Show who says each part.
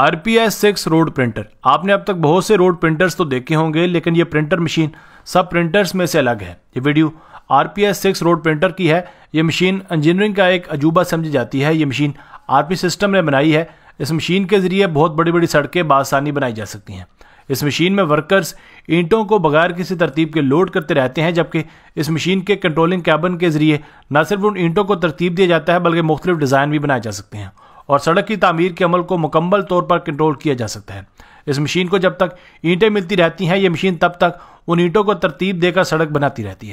Speaker 1: RPI six road printer आपने अब तक बहुत से रोड प्रिंटर्स तो देखे होंगे लेकिन ये प्रिंटर मशीन सब प्रिंटर्स में से अलग है ये video RPI six road printer की है ये मशीन इंजीनियरिंग का एक अजूबा समझी जाती है ये मशीन आरपी सिस्टम ने बनाई है इस मशीन के जरिए बहुत बड़ी बड़ी सड़कें बासानी बनाई जा सकती हैं इस मशीन में वर्कर्स ईंटों को बगैर किसी तरतीब के लोड करते रहते हैं जबकि इस मशीन के कंट्रोलिंग कैबन के जरिए न सिर्फ उन ईंटों को तरतीब दिया जाता है बल्कि मुख्तलिफ डिज़ाइन भी बनाए जा सकते हैं और सड़क की तमीर के अमल को मुकम्मल तौर पर कंट्रोल किया जा सकता है इस मशीन को जब तक ईंटें मिलती रहती हैं ये मशीन तब तक उन ईंटों को तरतीब देकर सड़क बनाती रहती है